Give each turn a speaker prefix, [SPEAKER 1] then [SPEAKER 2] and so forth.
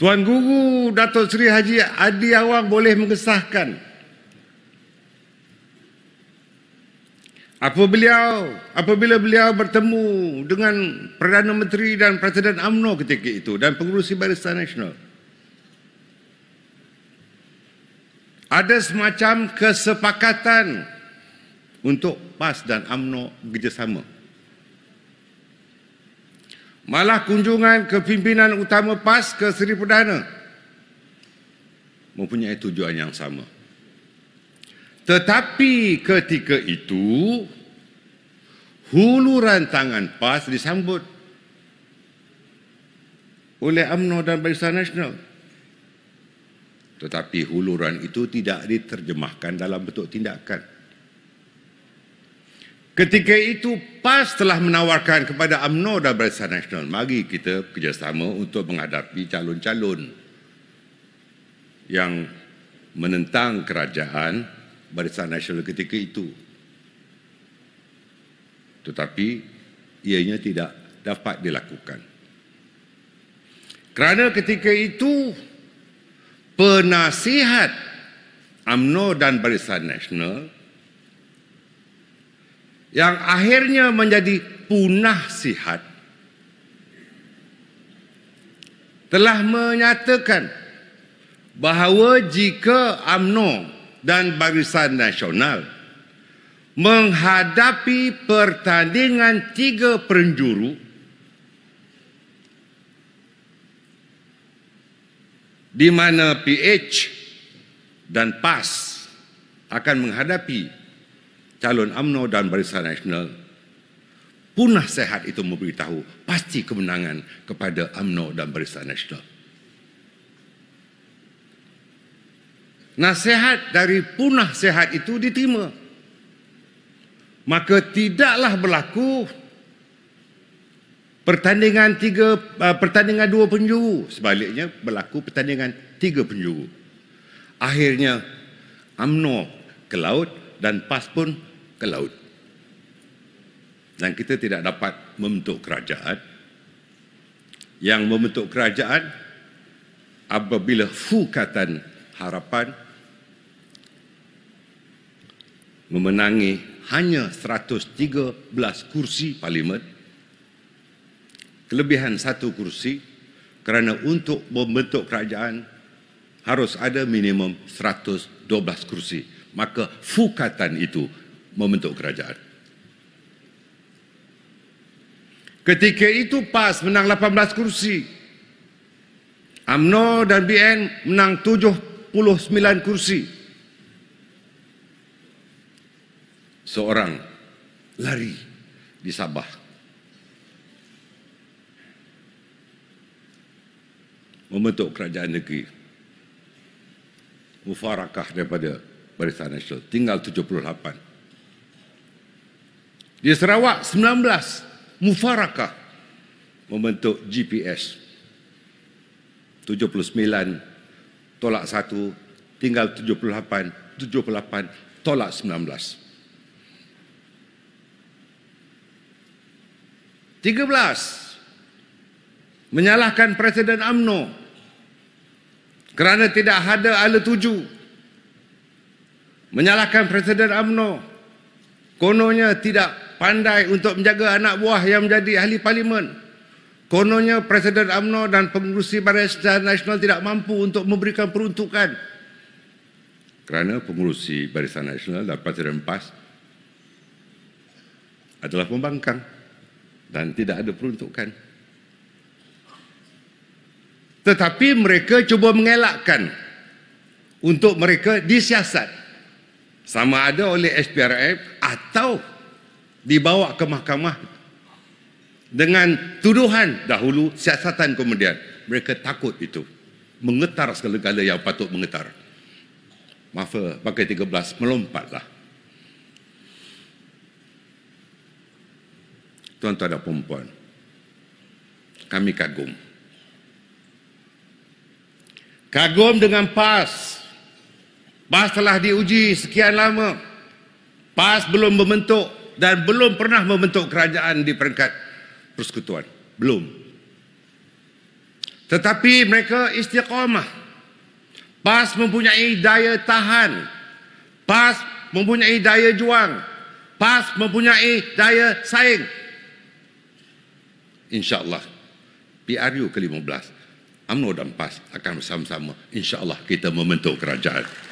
[SPEAKER 1] Tuan Guru Datuk Seri Haji Adi Awang boleh mengesahkan Apa beliau apabila beliau bertemu dengan Perdana Menteri dan Presiden AMNO ketika itu dan Pengurusi Barisan Nasional ada semacam kesepakatan untuk PAS dan AMNO bekerjasama malah kunjungan ke pimpinan utama PAS ke Seri Perdana mempunyai tujuan yang sama. Tetapi ketika itu, huluran tangan PAS disambut oleh UMNO dan Barisan Nasional. Tetapi huluran itu tidak diterjemahkan dalam bentuk tindakan. Ketika itu PAS telah menawarkan kepada UMNO dan Barisan Nasional mari kita kerjasama untuk menghadapi calon-calon yang menentang kerajaan Barisan Nasional ketika itu. Tetapi ianya tidak dapat dilakukan. Kerana ketika itu penasihat UMNO dan Barisan Nasional yang akhirnya menjadi punah sihat telah menyatakan bahawa jika AMNO dan Barisan Nasional menghadapi pertandingan tiga penjuru di mana PH dan PAS akan menghadapi calon Amno dan Barisan Nasional punah sehat itu memberitahu pasti kemenangan kepada Amno dan Barisan Nasional. Nasihat dari punah sehat itu diterima. Maka tidaklah berlaku pertandingan tiga eh, pertandingan dua penjuru sebaliknya berlaku pertandingan tiga penjuru akhirnya amno ke laut dan pas pun ke laut. Dan kita tidak dapat membentuk kerajaan. Yang membentuk kerajaan apabila fukatan harapan memenangi hanya 113 kursi parlimen kelebihan satu kursi kerana untuk membentuk kerajaan harus ada minimum 112 kursi maka fukatan itu membentuk kerajaan. Ketika itu PAS menang 18 kursi. AMNO dan BN menang 79 kursi. Seorang lari di Sabah. Membentuk kerajaan negeri. Mufarakah daripada Barisan Nasional. Tinggal 78. Di Sarawak 19 mufarakah membentuk GPS. 79 tolak 1 tinggal 78 78 tolak 19. 13 menyalahkan Presiden AMNO kerana tidak ada ala tuju menyalahkan Presiden AMNO kononya tidak pandai untuk menjaga anak buah yang menjadi ahli parlimen. Kononnya Presiden Amno dan pengurusi Barisan Nasional tidak mampu untuk memberikan peruntukan. Kerana pengurusi Barisan Nasional dan Presiden PAS adalah pembangkang dan tidak ada peruntukan. Tetapi mereka cuba mengelakkan untuk mereka disiasat sama ada oleh SPRF atau dibawa ke mahkamah dengan tuduhan dahulu siasatan kemudian mereka takut itu mengetar segala-gala yang patut mengetar Mahfa eh, pakai 13 melompatlah tuan-tuan dan perempuan kami kagum kagum dengan PAS PAS telah diuji sekian lama PAS belum membentuk dan belum pernah membentuk kerajaan di peringkat persekutuan. Belum. Tetapi mereka istiqamah. PAS mempunyai daya tahan. PAS mempunyai daya juang. PAS mempunyai daya saing. InsyaAllah. PRU ke-15. UMNO dan PAS akan bersama-sama. InsyaAllah kita membentuk kerajaan.